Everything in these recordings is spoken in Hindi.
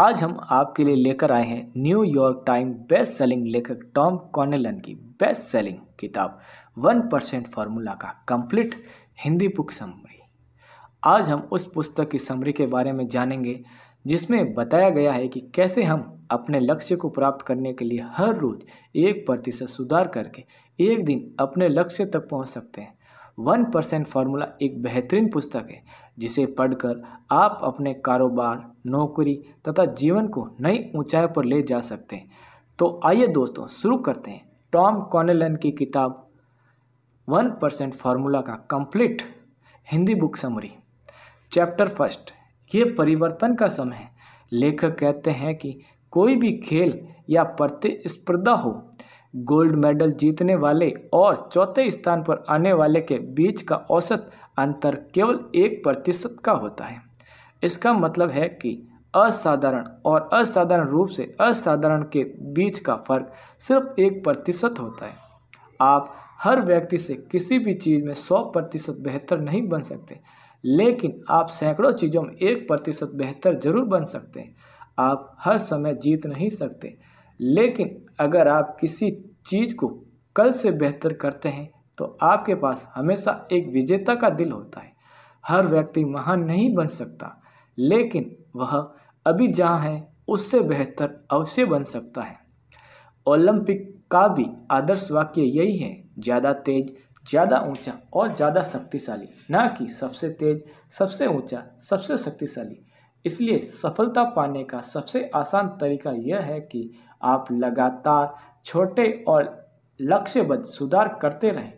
आज हम आपके लिए लेकर आए हैं न्यूयॉर्क टाइम बेस्ट सेलिंग लेखक टॉम कॉनेलन की बेस्ट सेलिंग किताब वन परसेंट फार्मूला का कंप्लीट हिंदी बुक समरी आज हम उस पुस्तक की समरी के बारे में जानेंगे जिसमें बताया गया है कि कैसे हम अपने लक्ष्य को प्राप्त करने के लिए हर रोज एक प्रतिशत सुधार करके एक दिन अपने लक्ष्य तक पहुंच सकते हैं वन परसेंट फार्मूला एक बेहतरीन पुस्तक है जिसे पढ़कर आप अपने कारोबार नौकरी तथा जीवन को नई ऊंचाई पर ले जा सकते हैं तो आइए दोस्तों शुरू करते हैं टॉम कॉनेलन की किताब वन परसेंट फार्मूला का complete Hindi book summary chapter first ये परिवर्तन का समय है लेखक कहते हैं कि कोई भी खेल या प्रतिस्पर्धा हो गोल्ड मेडल जीतने वाले और चौथे स्थान पर आने वाले के बीच का औसत अंतर केवल एक प्रतिशत का होता है इसका मतलब है कि असाधारण और असाधारण रूप से असाधारण के बीच का फर्क सिर्फ एक प्रतिशत होता है आप हर व्यक्ति से किसी भी चीज़ में सौ प्रतिशत बेहतर नहीं बन सकते लेकिन आप सैकड़ों चीज़ों में एक प्रतिशत बेहतर जरूर बन सकते हैं आप हर समय जीत नहीं सकते लेकिन अगर आप किसी चीज़ को कल से बेहतर करते हैं तो आपके पास हमेशा एक विजेता का दिल होता है हर व्यक्ति महान नहीं बन सकता लेकिन वह अभी जहाँ है उससे बेहतर अवश्य बन सकता है ओलंपिक का भी आदर्श वाक्य यही है ज़्यादा तेज ज़्यादा ऊंचा और ज़्यादा शक्तिशाली ना कि सबसे तेज सबसे ऊंचा सबसे शक्तिशाली इसलिए सफलता पाने का सबसे आसान तरीका यह है कि आप लगातार छोटे और लक्ष्यबद्ध सुधार करते रहें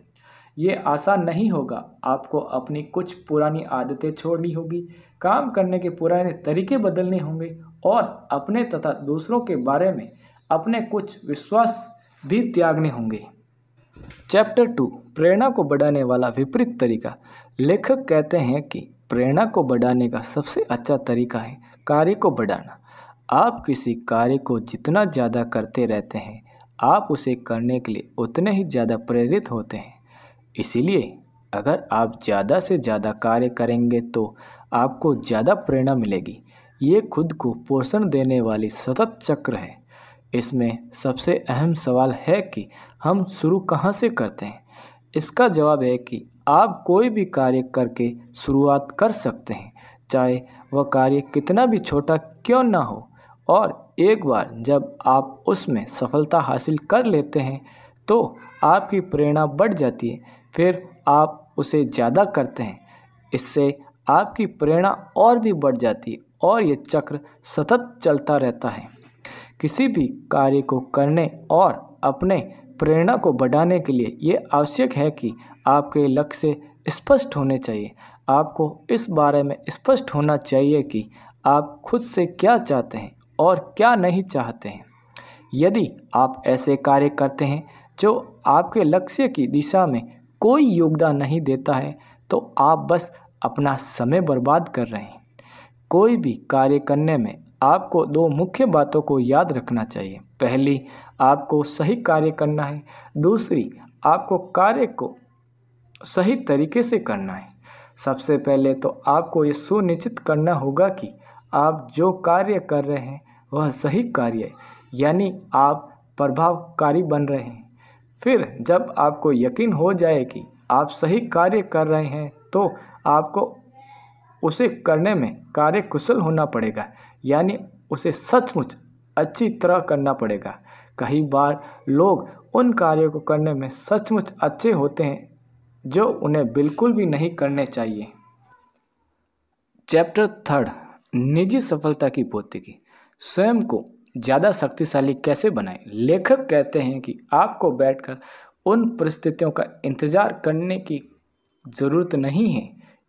ये आसान नहीं होगा आपको अपनी कुछ पुरानी आदतें छोड़नी होगी काम करने के पुराने तरीके बदलने होंगे और अपने तथा दूसरों के बारे में अपने कुछ विश्वास भी त्यागने होंगे चैप्टर टू प्रेरणा को बढ़ाने वाला विपरीत तरीका लेखक कहते हैं कि प्रेरणा को बढ़ाने का सबसे अच्छा तरीका है कार्य को बढ़ाना आप किसी कार्य को जितना ज़्यादा करते रहते हैं आप उसे करने के लिए उतने ही ज़्यादा प्रेरित होते हैं इसीलिए अगर आप ज़्यादा से ज़्यादा कार्य करेंगे तो आपको ज़्यादा प्रेरणा मिलेगी ये खुद को पोषण देने वाली सतत चक्र है इसमें सबसे अहम सवाल है कि हम शुरू कहाँ से करते हैं इसका जवाब है कि आप कोई भी कार्य करके शुरुआत कर सकते हैं चाहे वह कार्य कितना भी छोटा क्यों ना हो और एक बार जब आप उसमें सफलता हासिल कर लेते हैं तो आपकी प्रेरणा बढ़ जाती है फिर आप उसे ज़्यादा करते हैं इससे आपकी प्रेरणा और भी बढ़ जाती है और ये चक्र सतत चलता रहता है किसी भी कार्य को करने और अपने प्रेरणा को बढ़ाने के लिए ये आवश्यक है कि आपके लक्ष्य स्पष्ट होने चाहिए आपको इस बारे में स्पष्ट होना चाहिए कि आप खुद से क्या चाहते हैं और क्या नहीं चाहते हैं यदि आप ऐसे कार्य करते हैं जो आपके लक्ष्य की दिशा में कोई योगदान नहीं देता है तो आप बस अपना समय बर्बाद कर रहे हैं कोई भी कार्य करने में आपको दो मुख्य बातों को याद रखना चाहिए पहली आपको सही कार्य करना है दूसरी आपको कार्य को सही तरीके से करना है सबसे पहले तो आपको ये सुनिश्चित करना होगा कि आप जो कार्य कर रहे हैं वह सही कार्य है यानी आप प्रभावकारी बन रहे हैं फिर जब आपको यकीन हो जाए कि आप सही कार्य कर रहे हैं तो आपको उसे करने में कार्य कुशल होना पड़ेगा यानी उसे सचमुच अच्छी तरह करना पड़ेगा कई बार लोग उन कार्यों को करने में सचमुच अच्छे होते हैं जो उन्हें बिल्कुल भी नहीं करने चाहिए चैप्टर थर्ड निजी सफलता की भौतिकी स्वयं को ज़्यादा शक्तिशाली कैसे बनाएं लेखक कहते हैं कि आपको बैठकर उन परिस्थितियों का इंतज़ार करने की ज़रूरत नहीं है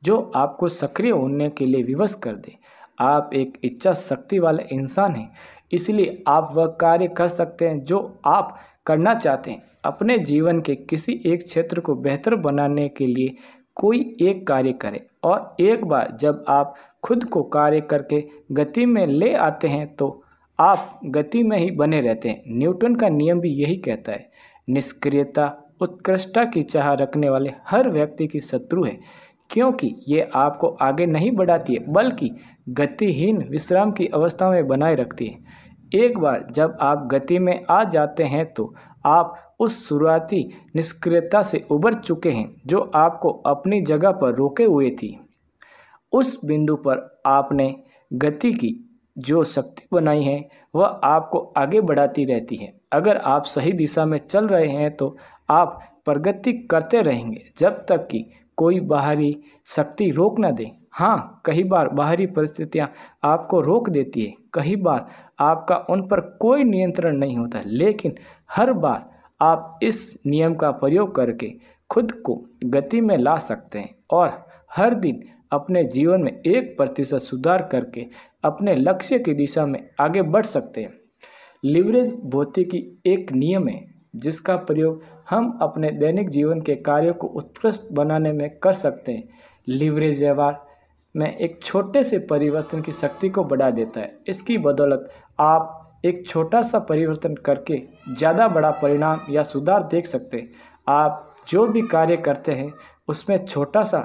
जो आपको सक्रिय होने के लिए विवश कर दे आप एक इच्छा शक्ति वाले इंसान हैं इसलिए आप वह कार्य कर सकते हैं जो आप करना चाहते हैं अपने जीवन के किसी एक क्षेत्र को बेहतर बनाने के लिए कोई एक कार्य करें और एक बार जब आप खुद को कार्य करके गति में ले आते हैं तो आप गति में ही बने रहते हैं न्यूटन का नियम भी यही कहता है निष्क्रियता उत्कृष्टता की चाह रखने वाले हर व्यक्ति की शत्रु है क्योंकि ये आपको आगे नहीं बढ़ाती है बल्कि गतिहीन विश्राम की अवस्था में बनाए रखती है एक बार जब आप गति में आ जाते हैं तो आप उस शुरुआती निष्क्रियता से उबर चुके हैं जो आपको अपनी जगह पर रोके हुए थी उस बिंदु पर आपने गति की जो शक्ति बनाई है वह आपको आगे बढ़ाती रहती है अगर आप सही दिशा में चल रहे हैं तो आप प्रगति करते रहेंगे जब तक कि कोई बाहरी शक्ति रोक ना दे हाँ कई बार बाहरी परिस्थितियाँ आपको रोक देती है कई बार आपका उन पर कोई नियंत्रण नहीं होता लेकिन हर बार आप इस नियम का प्रयोग करके खुद को गति में ला सकते हैं और हर दिन अपने जीवन में एक प्रतिशत सुधार करके अपने लक्ष्य की दिशा में आगे बढ़ सकते हैं लिवरेज भौतिकी एक नियम है जिसका प्रयोग हम अपने दैनिक जीवन के कार्यों को उत्कृष्ट बनाने में कर सकते हैं लिवरेज व्यवहार में एक छोटे से परिवर्तन की शक्ति को बढ़ा देता है इसकी बदौलत आप एक छोटा सा परिवर्तन करके ज़्यादा बड़ा परिणाम या सुधार देख सकते हैं आप जो भी कार्य करते हैं उसमें छोटा सा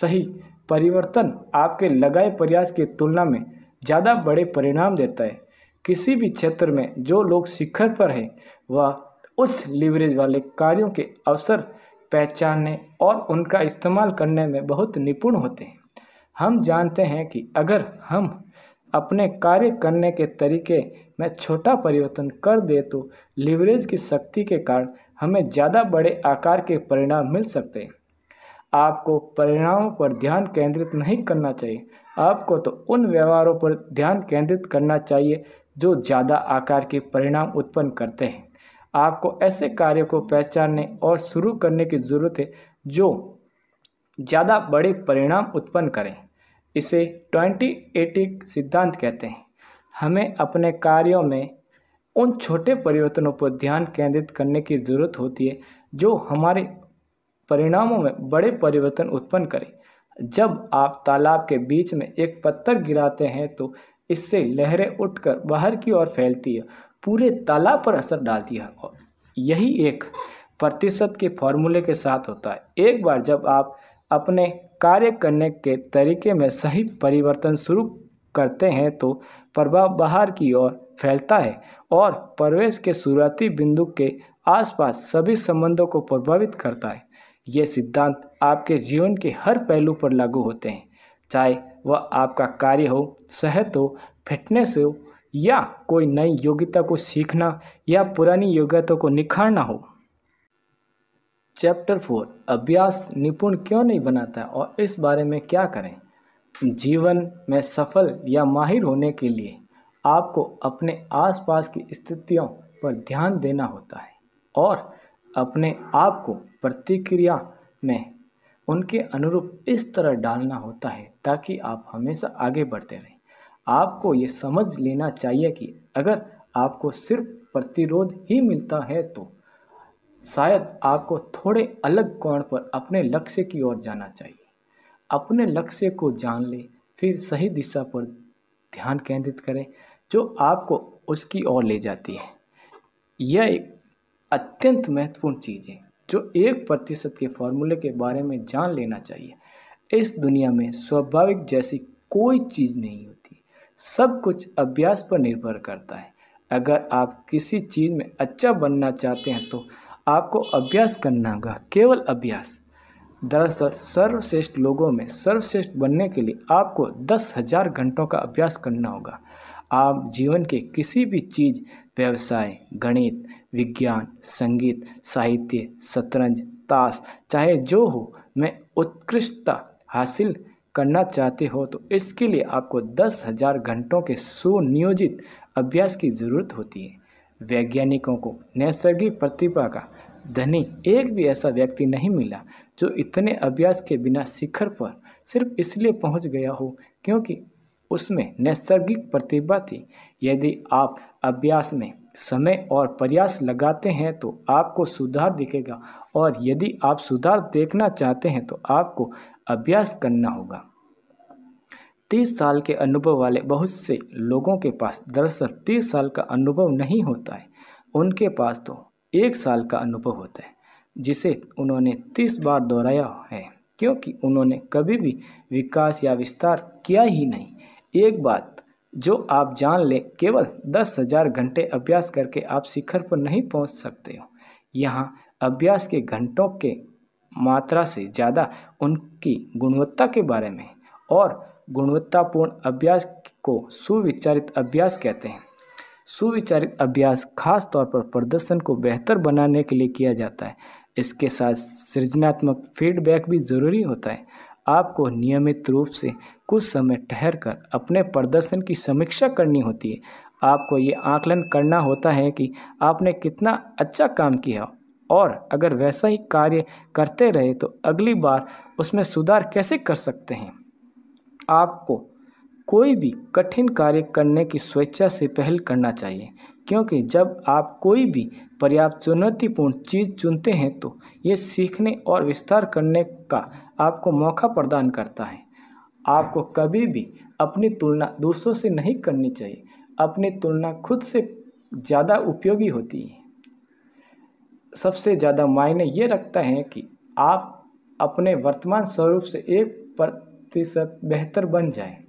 सही परिवर्तन आपके लगाए प्रयास की तुलना में ज़्यादा बड़े परिणाम देता है किसी भी क्षेत्र में जो लोग शिखर पर हैं वह उच्च लिवरेज वाले कार्यों के अवसर पहचानने और उनका इस्तेमाल करने में बहुत निपुण होते हैं हम जानते हैं कि अगर हम अपने कार्य करने के तरीके में छोटा परिवर्तन कर दे तो लिवरेज की शक्ति के कारण हमें ज़्यादा बड़े आकार के परिणाम मिल सकते हैं आपको परिणामों पर ध्यान केंद्रित नहीं करना चाहिए आपको तो उन व्यवहारों पर ध्यान केंद्रित करना चाहिए जो ज़्यादा आकार के परिणाम उत्पन्न करते हैं आपको ऐसे कार्यों को पहचानने और शुरू करने की ज़रूरत है जो ज़्यादा बड़े परिणाम उत्पन्न करें इसे ट्वेंटी एटी सिद्धांत कहते हैं हमें अपने कार्यों में उन छोटे परिवर्तनों पर ध्यान केंद्रित करने की ज़रूरत होती है जो हमारे परिणामों में बड़े परिवर्तन उत्पन्न करें जब आप तालाब के बीच में एक पत्थर गिराते हैं तो इससे लहरें उठकर बाहर की ओर फैलती है पूरे तालाब पर असर डालती है और यही एक प्रतिशत के फॉर्मूले के साथ होता है एक बार जब आप अपने कार्य करने के तरीके में सही परिवर्तन शुरू करते हैं तो प्रभाव बाहर की ओर फैलता है और प्रवेश के शुरुआती बिंदु के आसपास सभी संबंधों को प्रभावित करता है ये सिद्धांत आपके जीवन के हर पहलू पर लागू होते हैं चाहे वह आपका कार्य हो सेहत हो फिटनेस हो या कोई नई योग्यता को सीखना या पुरानी योग्यता को निखारना हो चैप्टर फोर अभ्यास निपुण क्यों नहीं बनाता और इस बारे में क्या करें जीवन में सफल या माहिर होने के लिए आपको अपने आसपास की स्थितियों पर ध्यान देना होता है और अपने आप को प्रतिक्रिया में उनके अनुरूप इस तरह डालना होता है ताकि आप हमेशा आगे बढ़ते रहें आपको ये समझ लेना चाहिए कि अगर आपको सिर्फ प्रतिरोध ही मिलता है तो शायद आपको थोड़े अलग कोण पर अपने लक्ष्य की ओर जाना चाहिए अपने लक्ष्य को जान ले फिर सही दिशा पर ध्यान केंद्रित करें जो आपको उसकी ओर ले जाती है यह एक अत्यंत महत्वपूर्ण चीज़ है जो एक प्रतिशत के फॉर्मूले के बारे में जान लेना चाहिए इस दुनिया में स्वाभाविक जैसी कोई चीज़ नहीं होती सब कुछ अभ्यास पर निर्भर करता है अगर आप किसी चीज़ में अच्छा बनना चाहते हैं तो आपको अभ्यास करना होगा केवल अभ्यास दरअसल सर्वश्रेष्ठ लोगों में सर्वश्रेष्ठ बनने के लिए आपको दस हजार घंटों का अभ्यास करना होगा आप जीवन के किसी भी चीज़ व्यवसाय गणित विज्ञान संगीत साहित्य शतरंज ताश चाहे जो हो मैं उत्कृष्टता हासिल करना चाहते हो तो इसके लिए आपको दस हजार घंटों के सुनियोजित अभ्यास की जरूरत होती है वैज्ञानिकों को नैसर्गिक प्रतिभा का धनी एक भी ऐसा व्यक्ति नहीं मिला जो इतने अभ्यास के बिना शिखर पर सिर्फ इसलिए पहुंच गया हो क्योंकि उसमें नैसर्गिक प्रतिभा थी यदि आप अभ्यास में समय और प्रयास लगाते हैं तो आपको सुधार दिखेगा और यदि आप सुधार देखना चाहते हैं तो आपको अभ्यास करना होगा तीस साल के अनुभव वाले बहुत से लोगों के पास दरअसल तीस साल का अनुभव नहीं होता है उनके पास तो एक साल का अनुभव होता है जिसे उन्होंने तीस बार दोहराया है क्योंकि उन्होंने कभी भी विकास या विस्तार किया ही नहीं एक बात जो आप जान लें केवल दस हजार घंटे अभ्यास करके आप शिखर पर नहीं पहुंच सकते हो यहाँ अभ्यास के घंटों के मात्रा से ज़्यादा उनकी गुणवत्ता के बारे में और गुणवत्तापूर्ण अभ्यास को सुविचारित अभ्यास कहते हैं सुविचारित अभ्यास खास तौर पर प्रदर्शन को बेहतर बनाने के लिए किया जाता है इसके साथ सृजनात्मक फीडबैक भी ज़रूरी होता है आपको नियमित रूप से कुछ समय ठहर कर अपने प्रदर्शन की समीक्षा करनी होती है आपको ये आकलन करना होता है कि आपने कितना अच्छा काम किया और अगर वैसा ही कार्य करते रहे तो अगली बार उसमें सुधार कैसे कर सकते हैं आपको कोई भी कठिन कार्य करने की स्वेच्छा से पहल करना चाहिए क्योंकि जब आप कोई भी पर्याप्त चुनौतीपूर्ण चीज़ चुनते हैं तो ये सीखने और विस्तार करने का आपको मौका प्रदान करता है आपको कभी भी अपनी तुलना दूसरों से नहीं करनी चाहिए अपनी तुलना खुद से ज़्यादा उपयोगी होती है सबसे ज़्यादा मायने ये रखता है कि आप अपने वर्तमान स्वरूप से एक प्रतिशत बेहतर बन जाएं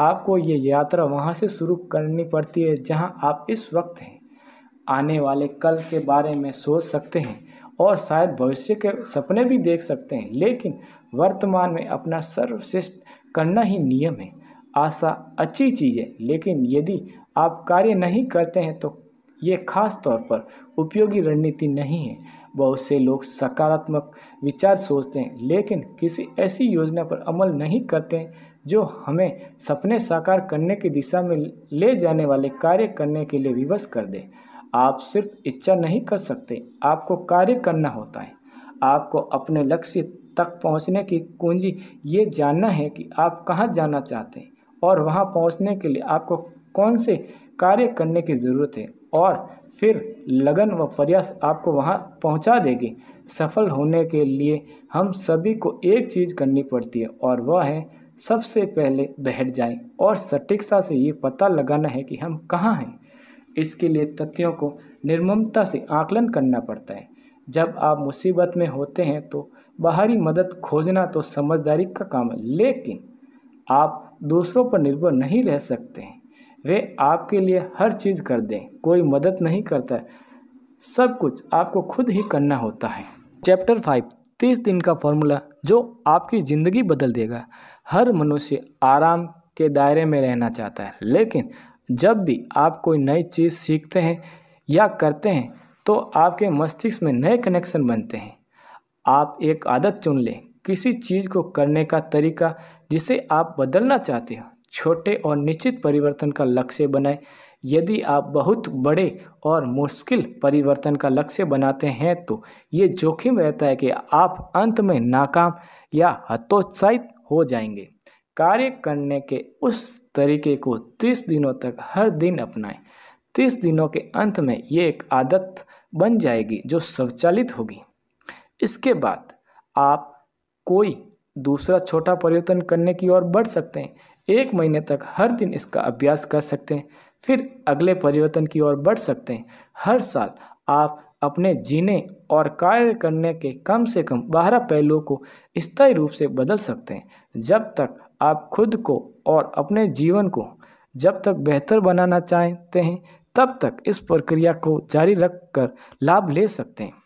आपको ये यात्रा वहाँ से शुरू करनी पड़ती है जहाँ आप इस वक्त हैं आने वाले कल के बारे में सोच सकते हैं और शायद भविष्य के सपने भी देख सकते हैं लेकिन वर्तमान में अपना सर्वश्रेष्ठ करना ही नियम है आशा अच्छी चीज़ है लेकिन यदि आप कार्य नहीं करते हैं तो ये खास तौर पर उपयोगी रणनीति नहीं है बहुत से लोग सकारात्मक विचार सोचते हैं लेकिन किसी ऐसी योजना पर अमल नहीं करते हैं जो हमें सपने साकार करने की दिशा में ले जाने वाले कार्य करने के लिए विवश कर दे आप सिर्फ इच्छा नहीं कर सकते आपको कार्य करना होता है आपको अपने लक्ष्य तक पहुंचने की कुंजी ये जानना है कि आप कहां जाना चाहते हैं और वहां पहुंचने के लिए आपको कौन से कार्य करने की ज़रूरत है और फिर लगन व प्रयास आपको वहां पहुंचा देगी सफल होने के लिए हम सभी को एक चीज़ करनी पड़ती है और वह है सबसे पहले बैठ जाएं और सटीकता से ये पता लगाना है कि हम कहाँ हैं इसके लिए तथ्यों को निर्ममता से आकलन करना पड़ता है जब आप मुसीबत में होते हैं तो बाहरी मदद खोजना तो समझदारी का काम है लेकिन आप दूसरों पर निर्भर नहीं रह सकते हैं वे आपके लिए हर चीज़ कर दें कोई मदद नहीं करता सब कुछ आपको खुद ही करना होता है चैप्टर फाइव तीस दिन का फॉर्मूला जो आपकी ज़िंदगी बदल देगा हर मनुष्य आराम के दायरे में रहना चाहता है लेकिन जब भी आप कोई नई चीज़ सीखते हैं या करते हैं तो आपके मस्तिष्क में नए कनेक्शन बनते हैं आप एक आदत चुन लें किसी चीज़ को करने का तरीका जिसे आप बदलना चाहते हो छोटे और निश्चित परिवर्तन का लक्ष्य बनाएं यदि आप बहुत बड़े और मुश्किल परिवर्तन का लक्ष्य बनाते हैं तो ये जोखिम रहता है कि आप अंत में नाकाम या हतोत्साहित हो जाएंगे कार्य करने के उस तरीके को तीस दिनों तक हर दिन अपनाएं तीस दिनों के अंत में ये एक आदत बन जाएगी जो स्वचालित होगी इसके बाद आप कोई दूसरा छोटा परिवर्तन करने की ओर बढ़ सकते हैं एक महीने तक हर दिन इसका अभ्यास कर सकते हैं फिर अगले परिवर्तन की ओर बढ़ सकते हैं हर साल आप अपने जीने और कार्य करने के कम से कम बारह पहलुओं को स्थायी रूप से बदल सकते हैं जब तक आप खुद को और अपने जीवन को जब तक बेहतर बनाना चाहते हैं तब तक इस प्रक्रिया को जारी रख कर लाभ ले सकते हैं